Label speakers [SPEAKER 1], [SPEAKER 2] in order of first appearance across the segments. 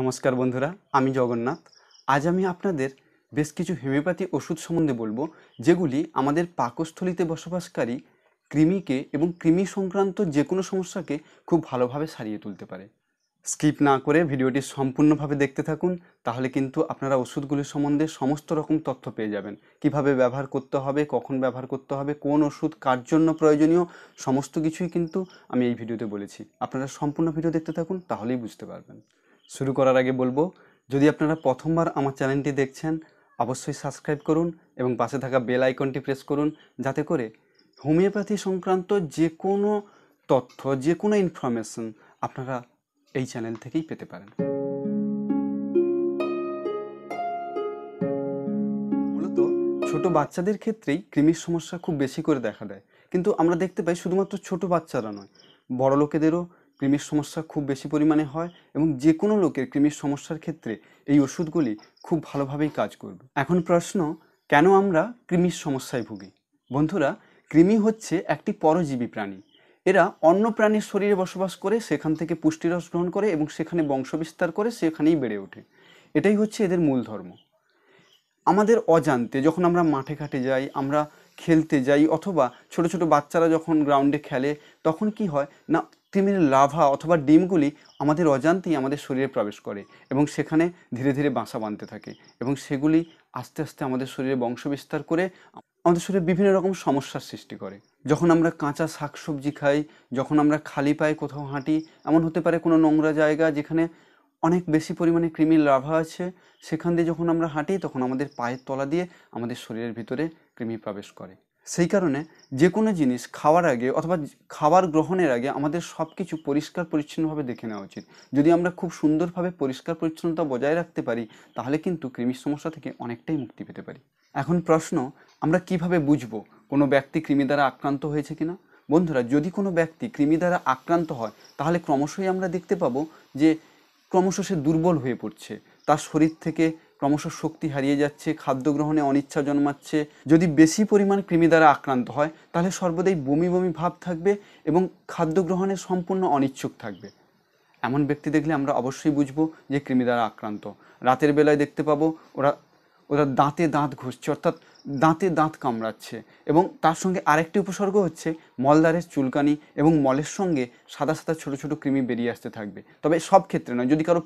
[SPEAKER 1] নমস্কার বন্ধুরা আমি জগন্নাথ আজ আমি আপনাদের বেশ কিছু হেমিওপ্যাথি ওষুধ সম্বন্ধে বলবো যেগুলি আমাদের পাকস্থলিতে বসবাসকারী কৃমিকে এবং কৃমি সংক্রান্ত যে কোনো সমস্যাকে খুব ভালোভাবে সারিয়ে তুলতে পারে স্কিপ না করে ভিডিওটি সম্পূর্ণভাবে দেখতে থাকুন তাহলে কিন্তু আপনারা ওষুধগুলির সম্বন্ধে সমস্ত রকম তথ্য পেয়ে যাবেন কিভাবে ব্যবহার করতে হবে কখন ব্যবহার করতে হবে কোন ওষুধ কার জন্য প্রয়োজনীয় সমস্ত কিছুই কিন্তু আমি এই ভিডিওতে বলেছি আপনারা সম্পূর্ণ ভিডিও দেখতে থাকুন তাহলেই বুঝতে পারবেন শুরু করার আগে বলবো যদি আপনারা প্রথমবার আমার চ্যানেলটি দেখছেন অবশ্যই সাবস্ক্রাইব করুন এবং পাশে থাকা বেল আইকনটি প্রেস করুন যাতে করে হোমিওপ্যাথি সংক্রান্ত যে কোনো তথ্য যে কোনো ইনফরমেশন আপনারা এই চ্যানেল থেকেই পেতে পারেন মূলত ছোট বাচ্চাদের ক্ষেত্রেই কৃমির সমস্যা খুব বেশি করে দেখা দেয় কিন্তু আমরা দেখতে পাই শুধুমাত্র ছোট বাচ্চারা নয় বড় লোকেদেরও ক্রিমির সমস্যা খুব বেশি পরিমাণে হয় এবং যে কোনো লোকের ক্রিমির সমস্যার ক্ষেত্রে এই ওষুধগুলি খুব ভালোভাবেই কাজ করবে এখন প্রশ্ন কেন আমরা কৃমির সমস্যায় ভুগি বন্ধুরা কৃমি হচ্ছে একটি পরজীবী প্রাণী এরা অন্য প্রাণীর শরীরে বসবাস করে সেখান থেকে পুষ্টিরস গ্রহণ করে এবং সেখানে বংশবিস্তার করে সেখানেই বেড়ে ওঠে এটাই হচ্ছে এদের মূল ধর্ম আমাদের অজান্তে যখন আমরা মাঠে ঘাটে যাই আমরা খেলতে যাই অথবা ছোট ছোট বাচ্চারা যখন গ্রাউন্ডে খেলে তখন কি হয় না কৃত্রিমের লাভা অথবা ডিমগুলি আমাদের অজান্তেই আমাদের শরীরে প্রবেশ করে এবং সেখানে ধীরে ধীরে বাসা বাঁধতে থাকে এবং সেগুলি আস্তে আস্তে আমাদের শরীরে বংশবিস্তার করে আমাদের শরীরে বিভিন্ন রকম সমস্যার সৃষ্টি করে যখন আমরা কাঁচা শাকসবজি খাই যখন আমরা খালি পায়ে কোথাও হাঁটি এমন হতে পারে কোনো নোংরা জায়গা যেখানে অনেক বেশি পরিমাণে কৃমির লাভা আছে সেখান দিয়ে যখন আমরা হাঁটি তখন আমাদের পায়ের তলা দিয়ে আমাদের শরীরের ভিতরে কৃমি প্রবেশ করে সেই কারণে যে কোনো জিনিস খাওয়ার আগে অথবা খাবার গ্রহণের আগে আমাদের সব কিছু পরিষ্কার পরিচ্ছন্নভাবে দেখে নেওয়া উচিত যদি আমরা খুব সুন্দরভাবে পরিষ্কার পরিচ্ছন্নতা বজায় রাখতে পারি তাহলে কিন্তু কৃমির সমস্যা থেকে অনেকটাই মুক্তি পেতে পারি এখন প্রশ্ন আমরা কিভাবে বুঝবো কোনো ব্যক্তি কৃমি দ্বারা আক্রান্ত হয়েছে কিনা বন্ধুরা যদি কোনো ব্যক্তি কৃমি দ্বারা আক্রান্ত হয় তাহলে ক্রমশই আমরা দেখতে পাবো যে ক্রমশ সে দুর্বল হয়ে পড়ছে তার শরীর থেকে ক্রমশ শক্তি হারিয়ে যাচ্ছে খাদ্য গ্রহণে অনিচ্ছা জন্মাচ্ছে যদি বেশি পরিমাণ কৃমি দ্বারা আক্রান্ত হয় তাহলে সর্বদাই বমি বমি ভাব থাকবে এবং খাদ্য গ্রহণে সম্পূর্ণ অনিচ্ছুক থাকবে এমন ব্যক্তি দেখলে আমরা অবশ্যই বুঝবো যে কৃমি দ্বারা আক্রান্ত রাতের বেলায় দেখতে পাবো ওরা ওরা দাঁতে দাঁত ঘষছে অর্থাৎ দাঁতে দাঁত কামড়াচ্ছে এবং তার সঙ্গে আরেকটি উপসর্গ হচ্ছে মলদারের চুলকানি এবং মলের সঙ্গে সাদা সাদা ছোট ছোট কৃমি বেরিয়ে আসতে থাকবে তবে সব ক্ষেত্রে নয় যদি কারো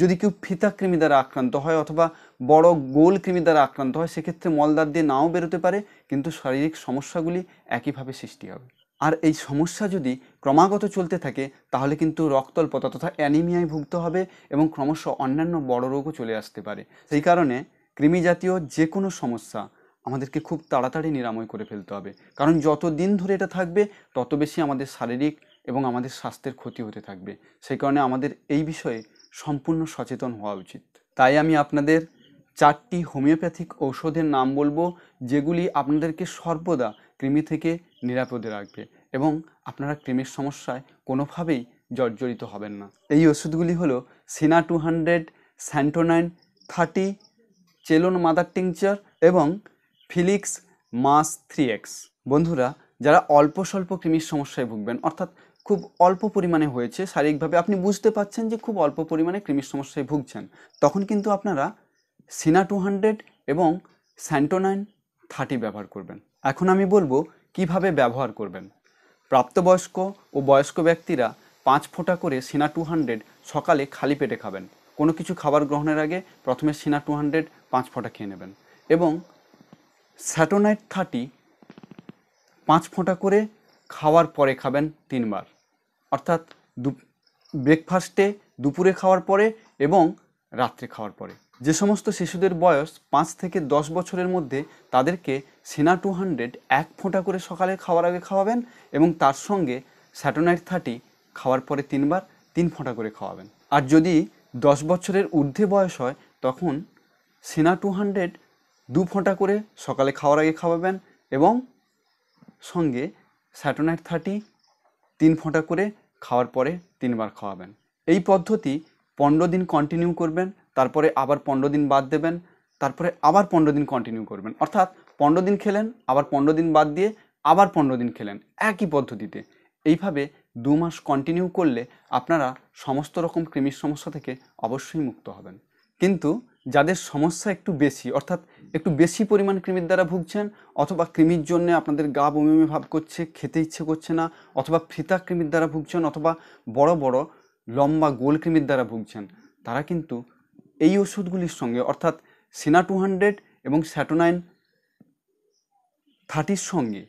[SPEAKER 1] যদি কেউ ফিতা কৃমি দ্বারা আক্রান্ত হয় অথবা বড় গোল কৃমি দ্বারা আক্রান্ত হয় সেক্ষেত্রে মলদার দিয়ে নাও বেরোতে পারে কিন্তু শারীরিক সমস্যাগুলি একইভাবে সৃষ্টি হবে আর এই সমস্যা যদি ক্রমাগত চলতে থাকে তাহলে কিন্তু রক্তল্পতা তথা অ্যানিমিয়ায় ভুগতে হবে এবং ক্রমশ অন্যান্য বড় রোগও চলে আসতে পারে সেই কারণে কৃমি জাতীয় যে কোনো সমস্যা আমাদেরকে খুব তাড়াতাড়ি নিরাময় করে ফেলতে হবে কারণ যত দিন ধরে এটা থাকবে তত বেশি আমাদের শারীরিক এবং আমাদের স্বাস্থ্যের ক্ষতি হতে থাকবে সেই কারণে আমাদের এই বিষয়ে সম্পূর্ণ সচেতন হওয়া উচিত তাই আমি আপনাদের চারটি হোমিওপ্যাথিক ঔষধের নাম বলবো যেগুলি আপনাদেরকে সর্বদা কৃমি থেকে নিরাপদে রাখবে এবং আপনারা কৃমির সমস্যায় কোনোভাবেই জর্জরিত হবেন না এই ওষুধগুলি হলো cina two hundred santonin thirty chelone mother tincture এবং ফিলিক্স মাস থ্রি এক্স বন্ধুরা যারা অল্প স্বল্প কৃমির সমস্যায় ভুগবেন অর্থাৎ খুব অল্প পরিমাণে হয়েছে শারীরিকভাবে আপনি বুঝতে পাচ্ছেন যে খুব অল্প পরিমাণে কৃমির সমস্যায় ভুগছেন তখন কিন্তু আপনারা সিনা টু হান্ড্রেড এবং স্যান্টোনাইন থার্টি ব্যবহার করবেন এখন আমি বলবো কিভাবে ব্যবহার করবেন প্রাপ্তবয়স্ক ও বয়স্ক ব্যক্তিরা পাঁচ ফোঁটা করে সিনা টু হান্ড্রেড সকালে খালি পেটে খাবেন কোনো কিছু খাবার গ্রহণের আগে প্রথমে সিনা টু হান্ড্রেড পাঁচ ফোঁটা খেয়ে নেবেন এবং স্যাটোনাইট থার্টি পাঁচ ফোঁটা করে খাওয়ার পরে খাবেন তিনবার অর্থাৎ দু ব্রেকফাস্টে দুপুরে খাওয়ার পরে এবং রাত্রে খাওয়ার পরে যে সমস্ত শিশুদের বয়স পাঁচ থেকে দশ বছরের মধ্যে তাদেরকে সেনা টু হান্ড্রেড এক ফোঁটা করে সকালে খাওয়ার আগে খাওয়াবেন এবং তার সঙ্গে স্যাটোনাইট থার্টি খাওয়ার পরে তিনবার তিন ফোঁটা করে খাওয়াবেন আর যদি দশ বছরের ঊর্ধ্বে বয়স হয় তখন সেনা টু হান্ড্রেড দু ফোঁটা করে সকালে খাওয়ার আগে খাওয়াবেন এবং সঙ্গে স্যাটোনাইট থার্টি তিন ফোঁটা করে খাওয়ার পরে তিনবার খাওয়াবেন এই পদ্ধতি পনেরো দিন কন্টিনিউ করবেন তারপরে আবার পনেরো দিন বাদ দেবেন তারপরে আবার পনেরো দিন কন্টিনিউ করবেন অর্থাৎ পনেরো দিন খেলেন আবার পনেরো দিন বাদ দিয়ে আবার পনেরো দিন খেলেন একই পদ্ধতিতে এইভাবে দু মাস কন্টিনিউ করলে আপনারা সমস্ত রকম কৃমির সমস্যা থেকে অবশ্যই মুক্ত হবেন কিন্তু যাদের সমস্যা একটু বেশি অর্থাৎ একটু বেশি পরিমাণ কৃমির দ্বারা ভুগছেন অথবা কৃমির জন্য আপনাদের গা বমি বমি ভাব করছে খেতে ইচ্ছে করছে না অথবা ফিতা কৃমির দ্বারা ভুগছেন অথবা বড় বড় লম্বা গোল কৃমির দ্বারা ভুগছেন তারা কিন্তু এই ওষুধগুলির সঙ্গে অর্থাৎ সিনা টু হান্ড্রেড এবং স্যাটোনাইন থার্টির সঙ্গে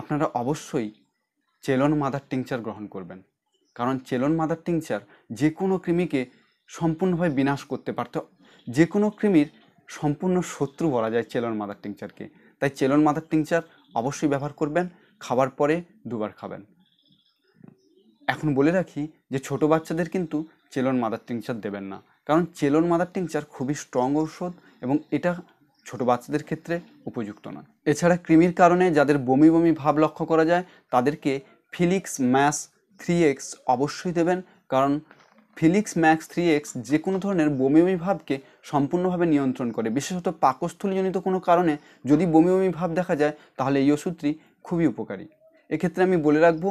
[SPEAKER 1] আপনারা অবশ্যই চেলন মাদার টিংচার গ্রহণ করবেন কারণ চেলন মাদার টিংচার যে কোনো কৃমিকে সম্পূর্ণভাবে বিনাশ করতে পারতো যে কোনো কৃমির সম্পূর্ণ শত্রু বলা যায় চেলন মাদার টিংচারকে তাই চেলন মাদার টিংচার অবশ্যই ব্যবহার করবেন খাবার পরে দুবার খাবেন এখন বলে রাখি যে ছোট বাচ্চাদের কিন্তু চেলন মাদার টিংচার দেবেন না কারণ চেলন মাদার টিংচার খুবই স্ট্রং ঔষধ এবং এটা ছোট বাচ্চাদের ক্ষেত্রে উপযুক্ত নয় এছাড়া কৃমির কারণে যাদের বমি বমি ভাব লক্ষ্য করা যায় তাদেরকে ফিলিক্স ম্যাস থ্রি এক্স অবশ্যই দেবেন কারণ ফিলিক্স ম্যাক্স থ্রি এক্স যে কোনো ধরনের বমি বমি ভাবকে সম্পূর্ণভাবে নিয়ন্ত্রণ করে বিশেষত পাকস্থলীজনিত কোনো কারণে যদি বমি বমি ভাব দেখা যায় তাহলে এই ওষুধটি খুবই উপকারী এক্ষেত্রে আমি বলে রাখবো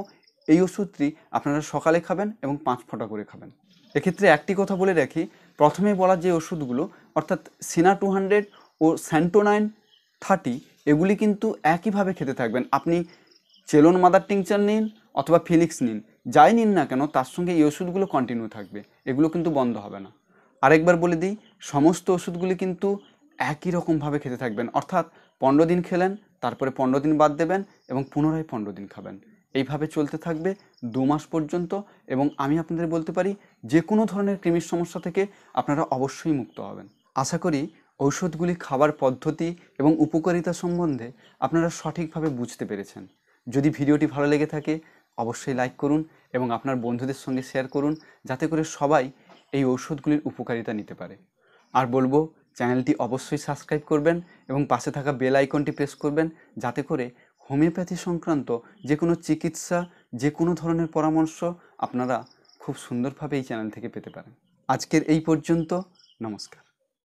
[SPEAKER 1] এই ওষুধটি আপনারা সকালে খাবেন এবং পাঁচ ফোঁটা করে খাবেন এক্ষেত্রে একটি কথা বলে রাখি প্রথমে বলা যে ওষুধগুলো অর্থাৎ সিনা টু হান্ড্রেড ও স্যান্টোনাইন থার্টি এগুলি কিন্তু একইভাবে খেতে থাকবেন আপনি চেলন মাদার টিংচার নিন অথবা ফিলিক্স নিন যাই নিন না কেন তার সঙ্গে এই ওষুধগুলো কন্টিনিউ থাকবে এগুলো কিন্তু বন্ধ হবে না আরেকবার বলে দিই সমস্ত ওষুধগুলি কিন্তু একই রকমভাবে খেতে থাকবেন অর্থাৎ পনেরো দিন খেলেন তারপরে পনেরো দিন বাদ দেবেন এবং পুনরায় পনেরো দিন খাবেন এইভাবে চলতে থাকবে দু মাস পর্যন্ত এবং আমি আপনাদের বলতে পারি যে কোনো ধরনের কৃমির সমস্যা থেকে আপনারা অবশ্যই মুক্ত হবেন আশা করি ঔষধগুলি খাবার পদ্ধতি এবং উপকারিতা সম্বন্ধে আপনারা সঠিকভাবে বুঝতে পেরেছেন যদি ভিডিওটি ভালো লেগে থাকে অবশ্যই লাইক করুন এবং আপনার বন্ধুদের সঙ্গে শেয়ার করুন যাতে করে সবাই এই ঔষধগুলির উপকারিতা নিতে পারে আর বলবো চ্যানেলটি অবশ্যই সাবস্ক্রাইব করবেন এবং পাশে থাকা বেল আইকনটি প্রেস করবেন যাতে করে হোমিওপ্যাথি সংক্রান্ত যে কোনো চিকিৎসা যে কোনো ধরনের পরামর্শ আপনারা খুব সুন্দরভাবে এই চ্যানেল থেকে পেতে পারেন আজকের এই পর্যন্ত নমস্কার